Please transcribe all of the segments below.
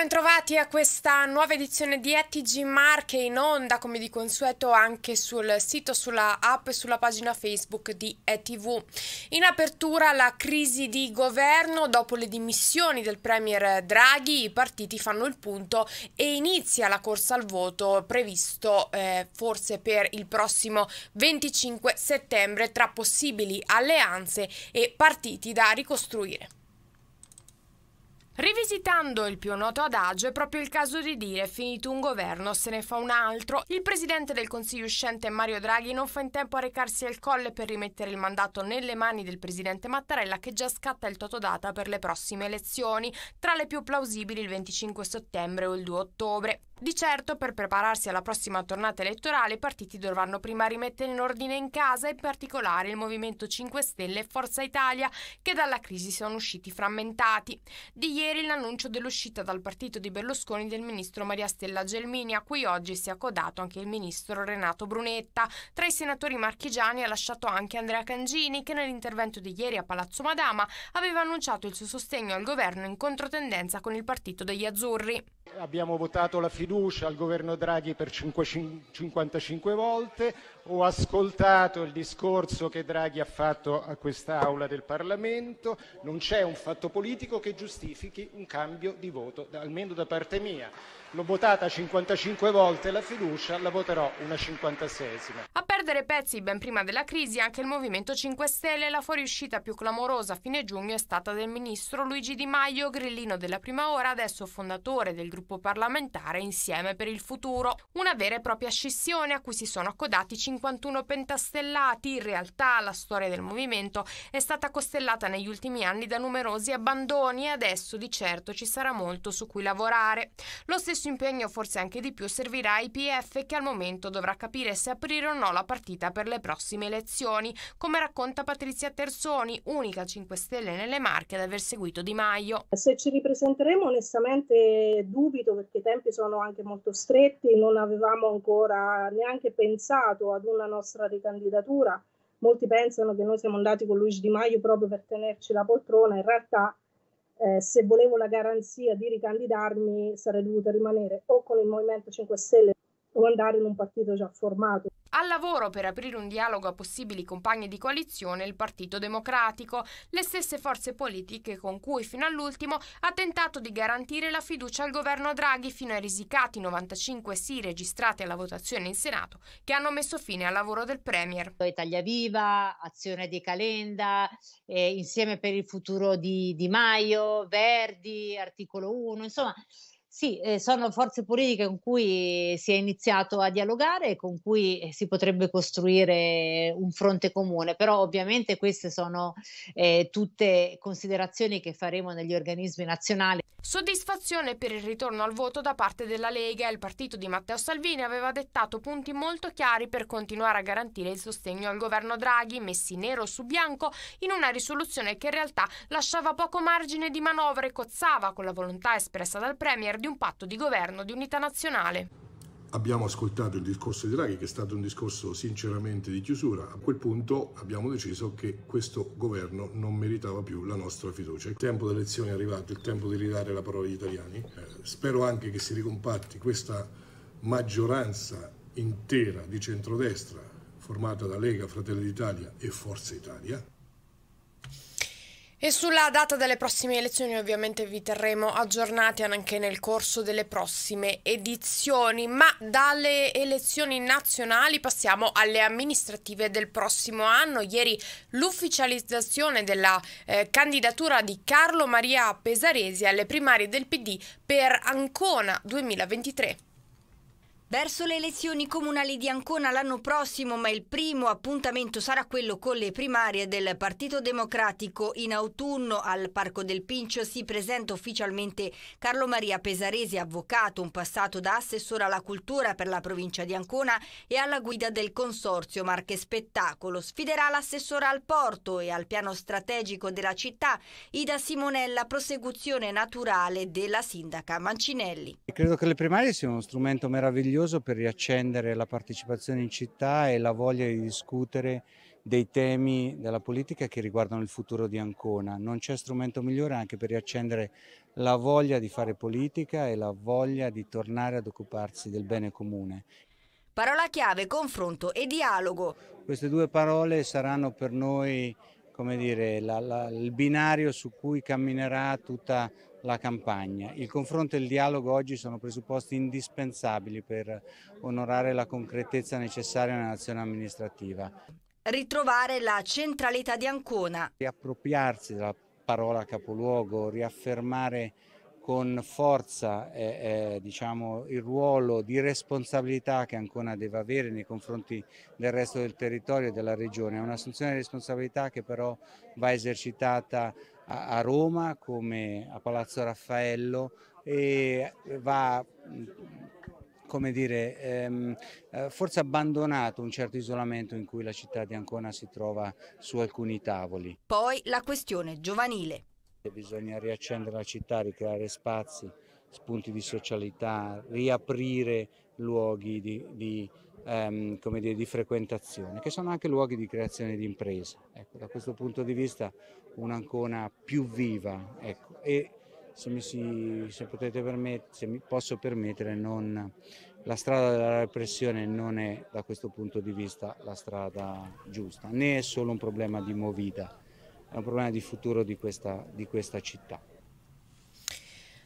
bentrovati a questa nuova edizione di ETG Marche in onda come di consueto anche sul sito, sulla app e sulla pagina Facebook di ETV. In apertura la crisi di governo dopo le dimissioni del Premier Draghi, i partiti fanno il punto e inizia la corsa al voto previsto eh, forse per il prossimo 25 settembre tra possibili alleanze e partiti da ricostruire. Rivisitando il più noto adagio è proprio il caso di dire finito un governo se ne fa un altro. Il presidente del Consiglio uscente Mario Draghi non fa in tempo a recarsi al colle per rimettere il mandato nelle mani del presidente Mattarella che già scatta il totodata per le prossime elezioni, tra le più plausibili il 25 settembre o il 2 ottobre. Di certo, per prepararsi alla prossima tornata elettorale, i partiti dovranno prima rimettere in ordine in casa, in particolare il Movimento 5 Stelle e Forza Italia, che dalla crisi sono usciti frammentati. Di ieri l'annuncio dell'uscita dal partito di Berlusconi del ministro Maria Stella Gelmini, a cui oggi si è accodato anche il ministro Renato Brunetta. Tra i senatori marchigiani ha lasciato anche Andrea Cangini, che nell'intervento di ieri a Palazzo Madama aveva annunciato il suo sostegno al governo in controtendenza con il partito degli Azzurri. Abbiamo votato la fiducia al governo Draghi per 55 volte, ho ascoltato il discorso che Draghi ha fatto a quest'Aula del Parlamento, non c'è un fatto politico che giustifichi un cambio di voto, almeno da parte mia. L'ho votata 55 volte la fiducia, la voterò una 56esima. A perdere pezzi ben prima della crisi anche il Movimento 5 Stelle, la fuoriuscita più clamorosa a fine giugno è stata del ministro Luigi Di Maio, grillino della prima ora, adesso fondatore del gruppo parlamentare Insieme per il Futuro. Una vera e propria scissione a cui si sono accodati 51 pentastellati. In realtà la storia del movimento è stata costellata negli ultimi anni da numerosi abbandoni e adesso di certo ci sarà molto su cui lavorare. Lo stesso questo impegno, forse anche di più, servirà ai PF che al momento dovrà capire se aprire o no la partita per le prossime elezioni, come racconta Patrizia Tersoni, unica 5 Stelle nelle Marche ad aver seguito Di Maio. Se ci ripresenteremo onestamente dubito perché i tempi sono anche molto stretti, non avevamo ancora neanche pensato ad una nostra ricandidatura. Molti pensano che noi siamo andati con Luigi Di Maio proprio per tenerci la poltrona, in realtà eh, se volevo la garanzia di ricandidarmi sarei dovuta rimanere o con il Movimento 5 Stelle o andare in un partito già formato. Al lavoro per aprire un dialogo a possibili compagni di coalizione il Partito Democratico, le stesse forze politiche con cui fino all'ultimo ha tentato di garantire la fiducia al governo Draghi fino ai risicati 95 sì registrati alla votazione in Senato che hanno messo fine al lavoro del Premier. Italia Viva, Azione di Calenda, eh, Insieme per il futuro di, di Maio, Verdi, Articolo 1, insomma sì, eh, sono forze politiche con cui si è iniziato a dialogare e con cui eh, si potrebbe costruire un fronte comune, però ovviamente queste sono eh, tutte considerazioni che faremo negli organismi nazionali. Soddisfazione per il ritorno al voto da parte della Lega. Il partito di Matteo Salvini aveva dettato punti molto chiari per continuare a garantire il sostegno al governo Draghi, messi nero su bianco in una risoluzione che in realtà lasciava poco margine di manovra e cozzava con la volontà espressa dal Premier di un patto di governo di unità nazionale. Abbiamo ascoltato il discorso di Draghi, che è stato un discorso sinceramente di chiusura. A quel punto abbiamo deciso che questo governo non meritava più la nostra fiducia. Il tempo delle elezioni è arrivato, il tempo di ridare la parola agli italiani. Eh, spero anche che si ricompatti questa maggioranza intera di centrodestra formata da Lega, Fratelli d'Italia e Forza Italia. E sulla data delle prossime elezioni ovviamente vi terremo aggiornati anche nel corso delle prossime edizioni, ma dalle elezioni nazionali passiamo alle amministrative del prossimo anno. Ieri l'ufficializzazione della eh, candidatura di Carlo Maria Pesaresi alle primarie del PD per Ancona 2023. Verso le elezioni comunali di Ancona l'anno prossimo, ma il primo appuntamento sarà quello con le primarie del Partito Democratico. In autunno al Parco del Pincio si presenta ufficialmente Carlo Maria Pesaresi, avvocato, un passato da assessore alla cultura per la provincia di Ancona e alla guida del Consorzio Marche Spettacolo. Sfiderà l'assessore al porto e al piano strategico della città, Ida Simonella, prosecuzione naturale della sindaca Mancinelli. Credo che le primarie siano uno strumento meraviglioso prezioso per riaccendere la partecipazione in città e la voglia di discutere dei temi della politica che riguardano il futuro di Ancona. Non c'è strumento migliore anche per riaccendere la voglia di fare politica e la voglia di tornare ad occuparsi del bene comune. Parola chiave, confronto e dialogo. Queste due parole saranno per noi come dire, la, la, il binario su cui camminerà tutta la campagna. Il confronto e il dialogo oggi sono presupposti indispensabili per onorare la concretezza necessaria nell'azione amministrativa. Ritrovare la centralità di Ancona. Riappropriarsi della parola capoluogo, riaffermare con forza eh, eh, diciamo, il ruolo di responsabilità che Ancona deve avere nei confronti del resto del territorio e della regione. È un'assunzione di responsabilità che però va esercitata a, Roma come a Palazzo Raffaello e va come dire, ehm, eh, forse abbandonato un certo isolamento in cui la città di Ancona si trova su alcuni tavoli. Poi la questione giovanile. Bisogna riaccendere la città, ricreare spazi, spunti di socialità, riaprire luoghi di, di, ehm, dire, di, frequentazione, che sono anche luoghi di creazione di impresa. Ecco, da questo punto di vista un'Ancona più viva ecco. e se, mi si, se permet, se mi posso permettere, non, la strada della repressione non è da questo punto di vista la strada giusta, né è solo un problema di movida, è un problema di futuro di questa, di questa città.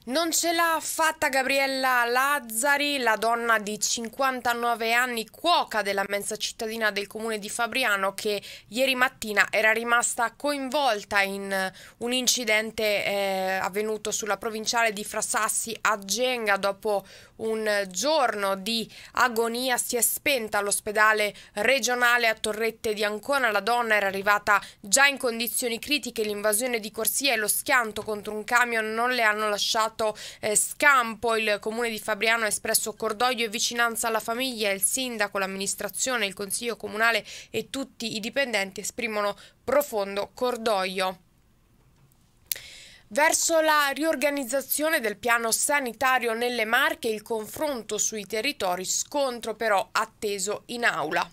Non ce l'ha fatta Gabriella Lazzari, la donna di 59 anni, cuoca della mensa cittadina del comune di Fabriano, che ieri mattina era rimasta coinvolta in eh, un incidente eh, avvenuto sulla provinciale di Frassassi a Genga dopo un giorno di agonia si è spenta all'ospedale regionale a Torrette di Ancona. La donna era arrivata già in condizioni critiche, l'invasione di corsia e lo schianto contro un camion non le hanno lasciato eh, scampo. Il comune di Fabriano ha espresso cordoglio e vicinanza alla famiglia, il sindaco, l'amministrazione, il consiglio comunale e tutti i dipendenti esprimono profondo cordoglio. Verso la riorganizzazione del piano sanitario nelle Marche il confronto sui territori scontro però atteso in aula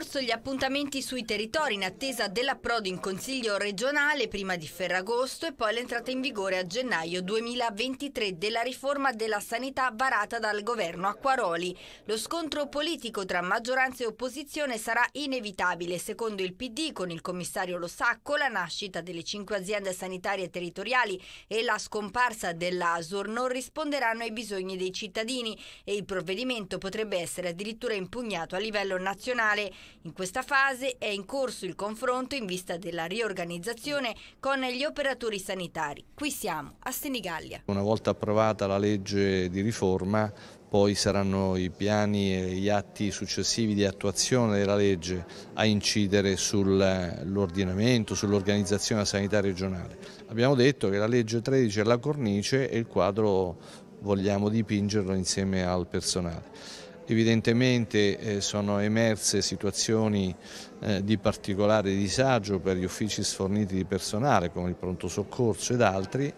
corso gli appuntamenti sui territori in attesa dell'approdo in Consiglio regionale prima di Ferragosto e poi l'entrata in vigore a gennaio 2023 della riforma della sanità varata dal governo Acquaroli. Lo scontro politico tra maggioranza e opposizione sarà inevitabile, secondo il PD con il commissario Lo Sacco, la nascita delle cinque aziende sanitarie territoriali e la scomparsa dell'ASUR non risponderanno ai bisogni dei cittadini e il provvedimento potrebbe essere addirittura impugnato a livello nazionale. In questa fase è in corso il confronto in vista della riorganizzazione con gli operatori sanitari. Qui siamo, a Senigallia. Una volta approvata la legge di riforma, poi saranno i piani e gli atti successivi di attuazione della legge a incidere sull'ordinamento, sull'organizzazione della sanità regionale. Abbiamo detto che la legge 13 è la cornice e il quadro vogliamo dipingerlo insieme al personale. Evidentemente eh, sono emerse situazioni eh, di particolare disagio per gli uffici sforniti di personale come il pronto soccorso ed altri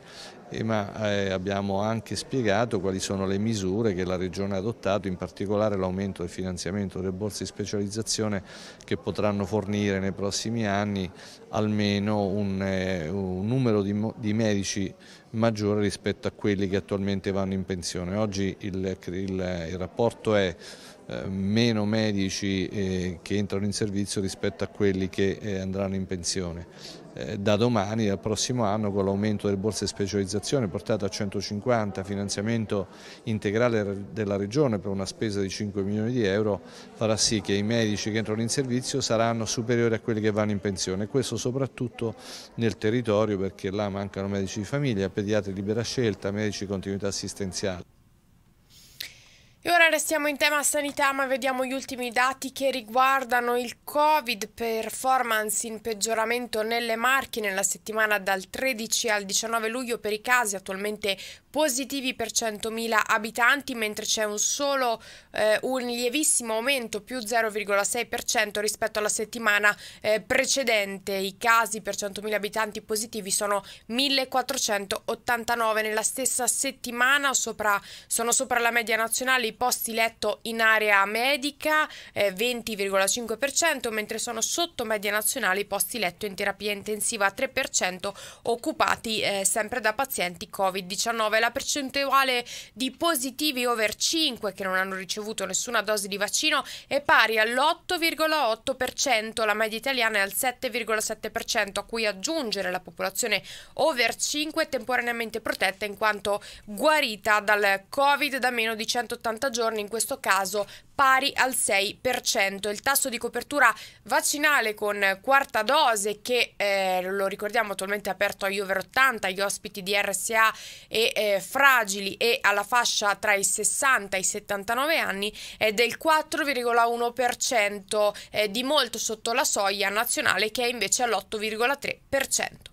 ma eh, abbiamo anche spiegato quali sono le misure che la Regione ha adottato, in particolare l'aumento del finanziamento delle borse di specializzazione che potranno fornire nei prossimi anni almeno un, eh, un numero di, di, medici maggiore rispetto a quelli che attualmente vanno in pensione. Oggi il, il, il rapporto è eh, meno medici che entrano in servizio rispetto a quelli che andranno in pensione. Eh, da domani, dal prossimo anno, con l'aumento delle borse specializzazione portato a 150, finanziamento integrale della Regione per una spesa di 5 milioni di euro, farà sì che i medici che entrano in servizio saranno superiori a quelli che vanno in pensione. Questo soprattutto nel territorio perché là mancano medici di famiglia, pediatri libera scelta, medici di continuità assistenziale. E ora restiamo in tema sanità ma vediamo gli ultimi dati che riguardano il Covid, performance in peggioramento nelle marche nella settimana dal 13 al 19 luglio per i casi attualmente positivi per 100.000 abitanti mentre c'è un solo eh, un lievissimo aumento più 0,6% rispetto alla settimana eh, precedente. I casi per 100.000 abitanti positivi sono 1489 nella stessa settimana, sopra, sono sopra la media nazionale dei posti letto in area medica eh, 20,5%, mentre sono sotto media nazionale i posti letto in terapia intensiva 3% occupati eh, sempre da pazienti Covid-19. La percentuale di positivi over 5 che non hanno ricevuto nessuna dose di vaccino è pari all'8,8%, la media italiana è al 7,7%, a cui aggiungere la popolazione over 5 temporaneamente protetta in quanto guarita dal Covid da meno di 180 90 giorni, in questo caso pari al 6%. Il tasso di copertura vaccinale con quarta dose che eh, lo ricordiamo attualmente è aperto agli over 80, agli ospiti di RSA e eh, fragili e alla fascia tra i 60 e i 79 anni è del 4,1% eh, di molto sotto la soglia nazionale che è invece all'8,3%.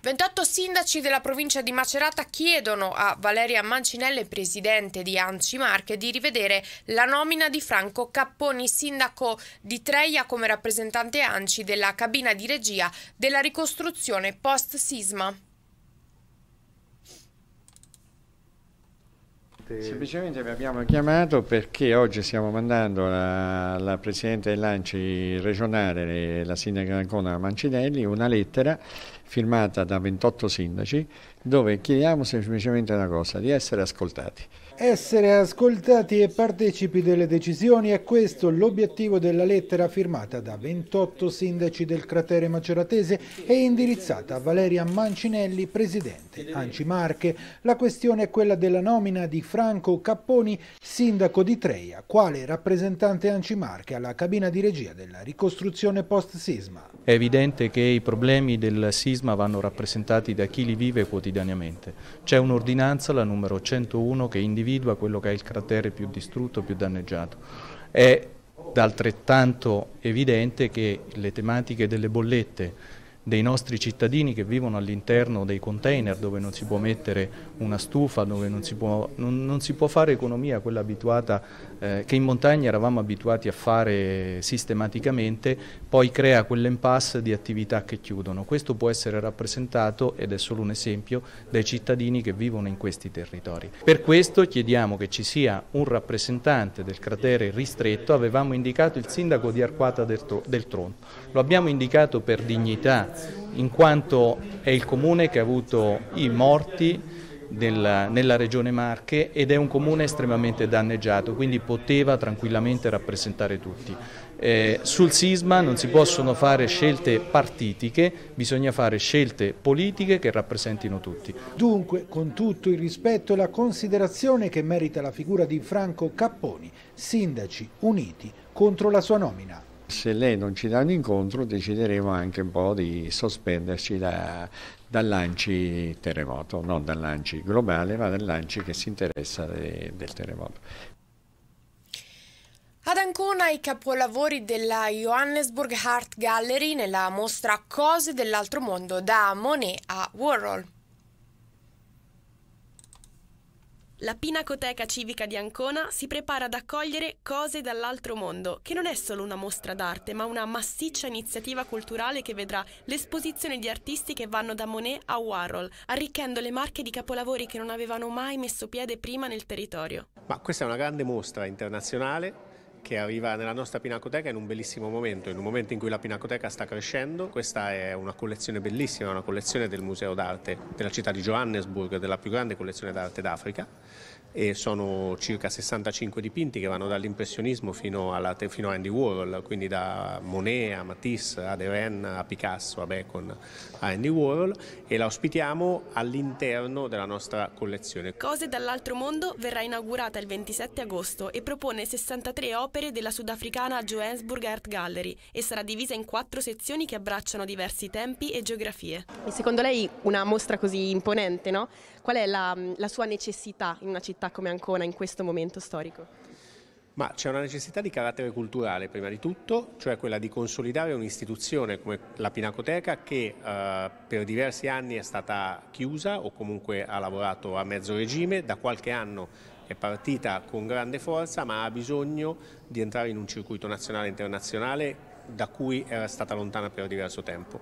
28 sindaci della provincia di Macerata chiedono a Valeria Mancinelle, presidente di Anci Marche, di rivedere la nomina di Franco Capponi, sindaco di Treia come rappresentante Anci della cabina di regia della ricostruzione post-sisma. Presidente? Semplicemente vi abbiamo chiamato perché oggi stiamo mandando alla Presidente del Lanci regionale, la Sindaca Ancona Mancinelli, una lettera firmata da 28 sindaci dove chiediamo semplicemente una cosa, di essere ascoltati. Essere ascoltati e partecipi delle decisioni è questo l'obiettivo della lettera firmata da 28 sindaci del cratere maceratese e indirizzata a Valeria Mancinelli, presidente Anci Marche. La questione è quella della nomina di Franco Capponi, sindaco di Treia, quale rappresentante Anci Marche alla cabina di regia della ricostruzione post-sisma. È evidente che i problemi del sisma vanno rappresentati da chi li vive quotidianamente. C'è un'ordinanza, la numero 101, che individua individua quello che è il cratere più distrutto, più danneggiato. È altrettanto evidente che le tematiche delle bollette, dei nostri cittadini che vivono all'interno dei container dove non si può mettere una stufa, dove non si può, non, non si può fare economia, quella abituata, eh, che in montagna eravamo abituati a fare sistematicamente, poi crea quell'impasse di attività che chiudono. Questo può essere rappresentato, ed è solo un esempio, dai cittadini che vivono in questi territori. Per questo chiediamo che ci sia un rappresentante del cratere ristretto, avevamo indicato il sindaco di Arquata del, del Tronto, lo abbiamo indicato per dignità in quanto è il comune che ha avuto i morti nella, nella regione Marche ed è un comune estremamente danneggiato, quindi poteva tranquillamente rappresentare tutti. Eh, sul sisma non si possono fare scelte partitiche, bisogna fare scelte politiche che rappresentino tutti. Dunque, con tutto il rispetto e la considerazione che merita la figura di Franco Capponi, sindaci uniti contro la sua nomina se lei non ci dà un incontro decideremo anche un po' di sospenderci da, dal lanci terremoto, non dal lanci globale ma dal lanci che si interessa de, del terremoto. Ad Ancona i capolavori della Johannesburg Art Gallery nella mostra Cose dell'altro mondo da Monet a Warhol. La Pinacoteca Civica di Ancona si prepara ad accogliere Cose dall'altro mondo, che non è solo una mostra d'arte, ma una massiccia iniziativa culturale che vedrà l'esposizione di artisti che vanno da Monet a Warhol, arricchendo le marche di capolavori che non avevano mai messo piede prima nel territorio. Ma questa è una grande mostra internazionale che arriva nella nostra Pinacoteca in un bellissimo momento, in un momento in cui la Pinacoteca sta crescendo. Questa è una collezione bellissima, una collezione del Museo d'Arte della città di Johannesburg, della più grande collezione d'arte d'Africa. E sono circa 65 dipinti che vanno dall'impressionismo fino, alla, fino a Andy Warhol, quindi da Monet a Matisse, a Deren, a Picasso, a Bacon, a Andy Warhol e la ospitiamo all'interno della nostra collezione. Cose dall'altro mondo verrà inaugurata il 27 agosto e propone 63 opere opere della sudafricana Johannesburg Art Gallery e sarà divisa in quattro sezioni che abbracciano diversi tempi e geografie. E secondo lei una mostra così imponente, no? qual è la, mm, la sua necessità in una città come Ancona in questo momento storico? Ma c'è una necessità di carattere culturale prima di tutto, cioè quella di consolidare un'istituzione come la Pinacoteca che eh, per diversi anni è stata chiusa o comunque ha lavorato a mezzo regime, da qualche anno è partita con grande forza ma ha bisogno di entrare in un circuito nazionale e internazionale da cui era stata lontana per diverso tempo.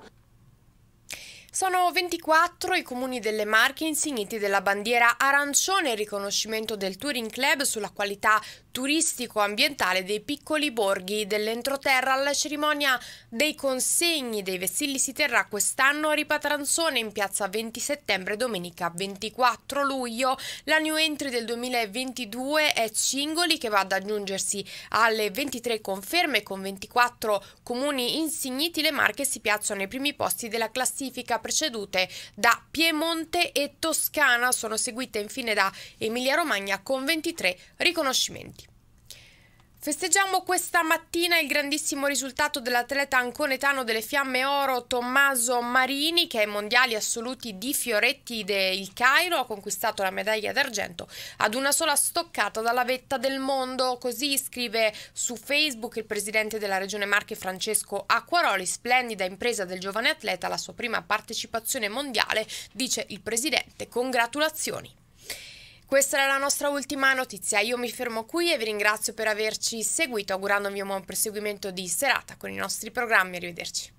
Sono 24 i comuni delle Marche insigniti della bandiera arancione in riconoscimento del Touring Club sulla qualità turistico-ambientale dei piccoli borghi dell'entroterra. Alla cerimonia dei consegni dei vestilli si terrà quest'anno a Ripatranzone in piazza 20 settembre domenica 24 luglio. La new entry del 2022 è Cingoli che va ad aggiungersi alle 23 conferme con 24 comuni insigniti. Le Marche si piazzano ai primi posti della classifica precedute da Piemonte e Toscana, sono seguite infine da Emilia Romagna con 23 riconoscimenti. Festeggiamo questa mattina il grandissimo risultato dell'atleta anconetano delle Fiamme Oro Tommaso Marini che ai mondiali assoluti di Fioretti del Cairo ha conquistato la medaglia d'argento ad una sola stoccata dalla vetta del mondo. Così scrive su Facebook il presidente della regione Marche Francesco Acquaroli, splendida impresa del giovane atleta, la sua prima partecipazione mondiale, dice il presidente. Congratulazioni. Questa era la nostra ultima notizia, io mi fermo qui e vi ringrazio per averci seguito augurandovi un buon proseguimento di serata con i nostri programmi, arrivederci.